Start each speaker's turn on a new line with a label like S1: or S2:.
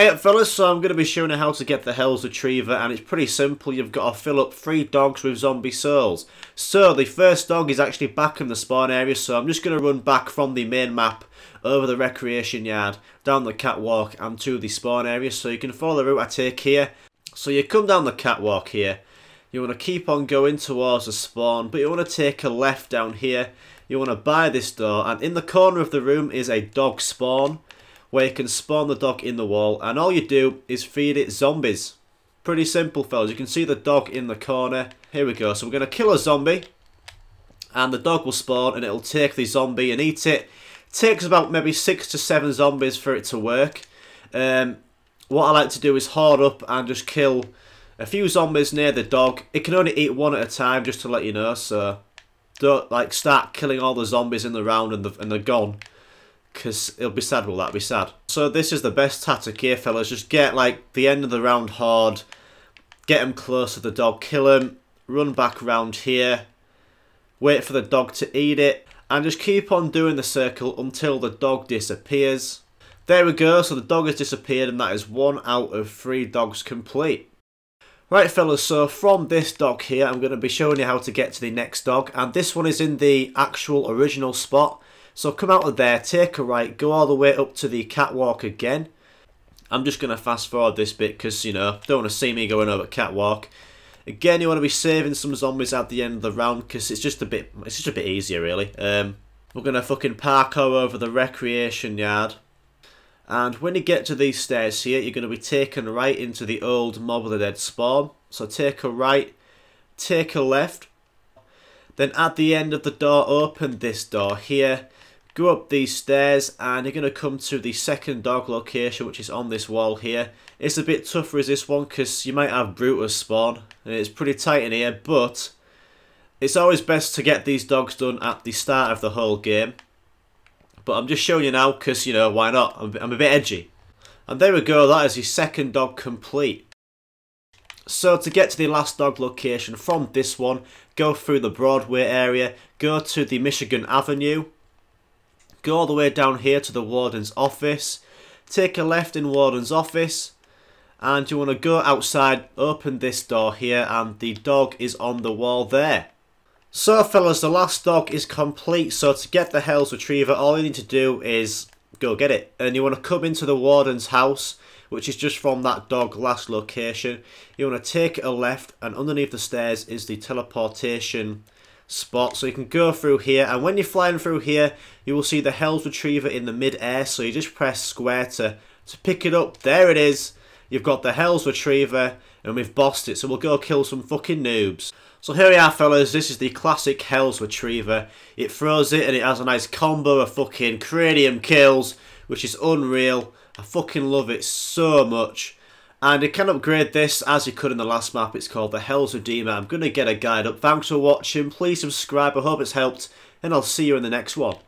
S1: Hey fellas, so I'm going to be showing you how to get the Hell's Retriever and it's pretty simple, you've got to fill up 3 dogs with zombie souls. So the first dog is actually back in the spawn area so I'm just going to run back from the main map over the recreation yard, down the catwalk and to the spawn area so you can follow the route I take here. So you come down the catwalk here, you want to keep on going towards the spawn but you want to take a left down here, you want to buy this door and in the corner of the room is a dog spawn where you can spawn the dog in the wall and all you do is feed it zombies. Pretty simple fellas, you can see the dog in the corner. Here we go, so we're going to kill a zombie and the dog will spawn and it'll take the zombie and eat it. Takes about maybe six to seven zombies for it to work. Um, what I like to do is hoard up and just kill a few zombies near the dog. It can only eat one at a time, just to let you know. So don't like start killing all the zombies in the round and, the, and they're gone because it'll be sad, will that be sad? So this is the best tactic here, fellas. Just get, like, the end of the round hard, get him close to the dog, kill him, run back round here, wait for the dog to eat it, and just keep on doing the circle until the dog disappears. There we go, so the dog has disappeared and that is one out of three dogs complete. Right fellas, so from this dog here, I'm going to be showing you how to get to the next dog, and this one is in the actual original spot. So come out of there, take a right, go all the way up to the catwalk again. I'm just going to fast forward this bit because, you know, don't want to see me going over catwalk. Again, you want to be saving some zombies at the end of the round because it's just a bit, it's just a bit easier really. Um, we're going to fucking parkour over the recreation yard. And when you get to these stairs here, you're going to be taken right into the old Mob of the Dead spawn. So take a right, take a left. Then at the end of the door, open this door here go up these stairs and you're going to come to the second dog location which is on this wall here. It's a bit tougher as this one because you might have Brutus spawn and it's pretty tight in here but it's always best to get these dogs done at the start of the whole game. But I'm just showing you now because you know why not, I'm, I'm a bit edgy. And there we go, that is the second dog complete. So to get to the last dog location from this one, go through the Broadway area, go to the Michigan Avenue, go all the way down here to the warden's office. Take a left in warden's office. And you want to go outside, open this door here, and the dog is on the wall there. So fellas, the last dog is complete, so to get the Hell's Retriever, all you need to do is go get it. And you want to come into the warden's house, which is just from that dog last location. You want to take a left, and underneath the stairs is the teleportation spot. So you can go through here, and when you're flying through here, you will see the Hell's Retriever in the mid-air, so you just press square to, to pick it up. There it is. You've got the Hell's Retriever, and we've bossed it, so we'll go kill some fucking noobs. So here we are, fellas. This is the classic Hell's Retriever. It throws it, and it has a nice combo of fucking cranium kills, which is unreal. I fucking love it so much. And you can upgrade this as you could in the last map. It's called the Hell's Redeemer. I'm going to get a guide up. Thanks for watching. Please subscribe. I hope it's helped. And I'll see you in the next one.